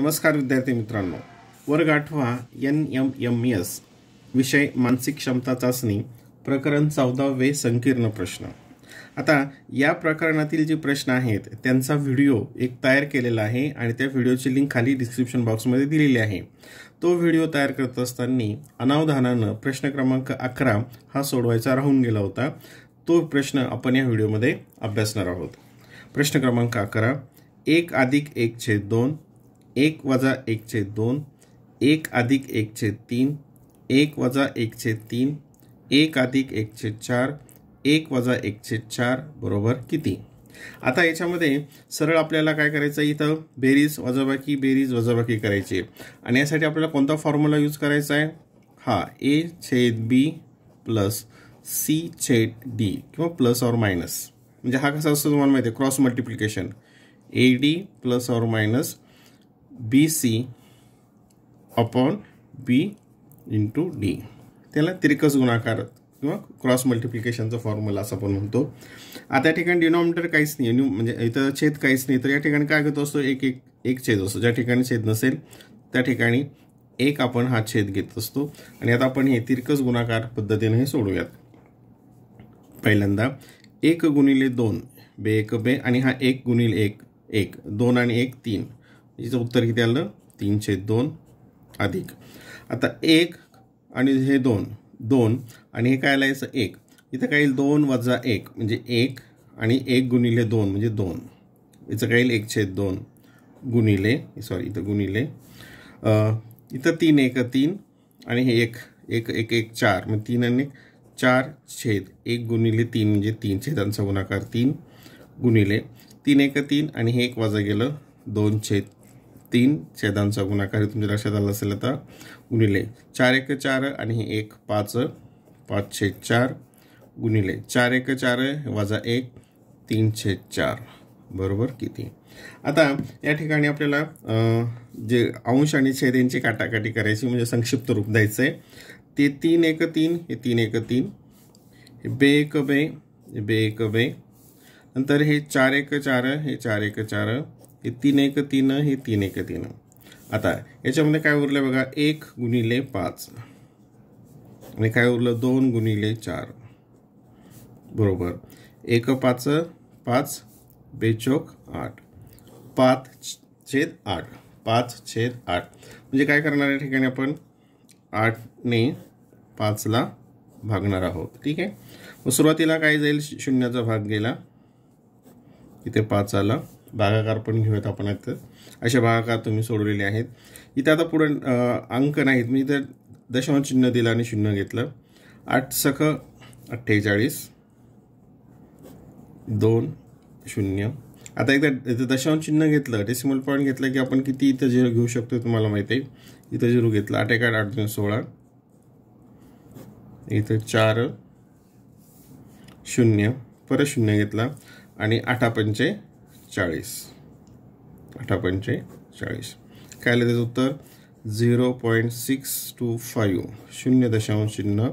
नमस्कार विद्यार्थी मित्रांनो वर्ग आठवा एन एम एम एस विषय मानसिक क्षमता चाचणी प्रकरण चौदावे संकीर्ण प्रश्न आता या प्रकरणातील जे प्रश्न आहेत त्यांचा व्हिडिओ एक तयार केलेला आहे आणि त्या व्हिडिओची लिंक खाली डिस्क्रिप्शन बॉक्समध्ये दिलेली आहे तो व्हिडिओ तयार करत असताना अनावधानानं प्रश्न क्रमांक अकरा हा सोडवायचा राहून गेला होता तो प्रश्न आपण या व्हिडिओमध्ये अभ्यासणार आहोत प्रश्न क्रमांक अकरा एक अधिक एक छेद दोन एक वजा छे दोन एक अधिक छे तीन एक वजा छे तीन एक अधिक एकशे चार एक वजा एकशे चार बरोबर किती आता याच्यामध्ये सरळ आपल्याला काय करायचं आहे इथं बेरीज वजाबाकी बेरीज वजाबाकी करायची आणि यासाठी आपल्याला कोणता फॉर्म्युला यूज करायचा आहे हा ए छेद बी प्लस सी छेद डी किंवा प्लस और मायनस म्हणजे हा कसा असतो तुम्हाला माहिती आहे cross multiplication A D plus और minus B C upon B into D त्याला तिरकस गुणाकार किंवा क्रॉस मल्टिप्लिकेशनचा फॉर्म्युला असं आपण म्हणतो आता या ठिकाणी डिनॉमिनेटर काहीच नाही म्हणजे इथं छेद काहीच नाही तर या ठिकाणी काय घेतो असतो एक एक एक छेद असतो ज्या ठिकाणी छेद नसेल त्या ठिकाणी एक आपण हा छेद घेत असतो आणि आता आपण हे तिरकस गुणाकार पद्धतीने हे सोडूयात पहिल्यांदा एक गुणिले दोन बे एक बे आणि हा एक गुणिले एक एक दोन आणि एक तीन याचं उत्तर किती आलं तीनशे दोन अधिक आता एक आणि हे दोन दोन आणि हे काय लायचं एक इथं काय दोन वजा एक म्हणजे एक आणि एक गुणिले दोन म्हणजे दोन याचं काय एक छेद दोन गुणिले सॉरी इथं गुणिले इथं तीन एक तीन आणि हे एक एक एक एक चार मग तीन आणि चार छेद एक गुणिले तीन म्हणजे तीन छेदांचा गुणाकार तीन गुणिले तीन एक तीन आणि हे एक वाजा गेलं दोन छेद तीन छेदांचा गुणाकार हे तुमच्या लक्षात आलं असेल आता गुणिले चार एक चार आणि हे एक पाच पाच छेद चार गुणिले चार एक चार वाजा एक तीन छेद चार बरोबर किती आता या ठिकाणी आपल्याला जे अंश आणि छेद यांची काटाकाटी करायची म्हणजे संक्षिप्त रूप द्यायचं आहे ते तीन एक तीन हे तीन एक तीन बे एक बे बे एक बे नंतर हे चार एक चार हे चार एक चार हे तीन एक तीन हे तीन एक तीन आता याच्यामध्ये काय उरलं बघा एक गुणिले पाच आणि काय उरलं दोन गुणिले चार बरोबर एक पाच पाच बेचोक आठ पाच छेद आठ पाच छेद आठ म्हणजे काय करणार या ठिकाणी आपण आठने पाचला भागणार आहोत ठीक आहे मग सुरुवातीला काय जाईल शून्याचा भाग गेला इथे पाच आला भागाकार पण घेऊयात आपण आता अशा भागाकार तुम्ही सोडवलेले आहेत इथं आता पुढे अंक नाहीत मी इथं दशांश चिन्ह दिलं आणि शून्य घेतलं आठ सख अठ्ठेचाळीस दोन शून्य आता एकदा इथं दशांश चिन्ह घेतलं डेसिमल पॉईंट घेतलं की आपण किती इथं झिरो घेऊ शकतो तुम्हाला माहिती आहे इथं झिरो घेतलं आठ एक आठ आठ दोन सोळा इथं चार शून्य परत शून्य घेतला आणि आठा पंचे चाळीस अठरा पंचे चाळीस काय आलं त्याचं उत्तर zero point six two five शून्य दशांश शून्य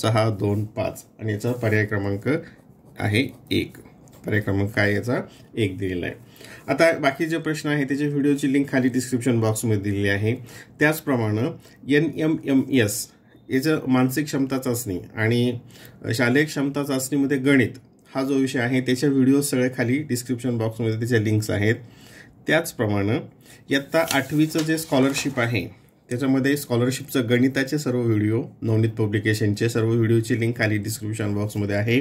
सहा दोन पाच आणि याचा पर्याय क्रमांक आहे एक पर्याय क्रमांक काय याचा एक दिलेला आहे आता बाकी जे प्रश्न आहे त्याच्या व्हिडिओची लिंक खाली डिस्क्रिप्शन बॉक्समध्ये दिलेली आहे त्याचप्रमाणे एन एम एम एस याचं मानसिक क्षमता चाचणी आणि शालेय क्षमता चाचणीमध्ये गणित हा जो विषय आहे त्याच्या व्हिडिओ सगळे खाली डिस्क्रिप्शन बॉक्समध्ये त्याच्या लिंक्स आहेत त्याचप्रमाणे इयत्ता आठवीचं जे स्कॉलरशिप आहे त्याच्यामध्ये स्कॉलरशिपचं गणिताचे सर्व व्हिडिओ नवनीत पब्लिकेशनचे सर्व व्हिडिओची लिंक खाली डिस्क्रिप्शन बॉक्समध्ये आहे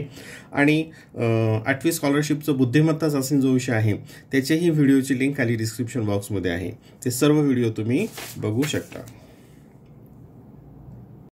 आणि आठवी स्कॉलरशिपचं बुद्धिमत्ता चाचणी जो विषय आहे त्याचेही व्हिडिओची लिंक खाली डिस्क्रिप्शन बॉक्समध्ये आहे ते सर्व व्हिडिओ तुम्ही बघू शकता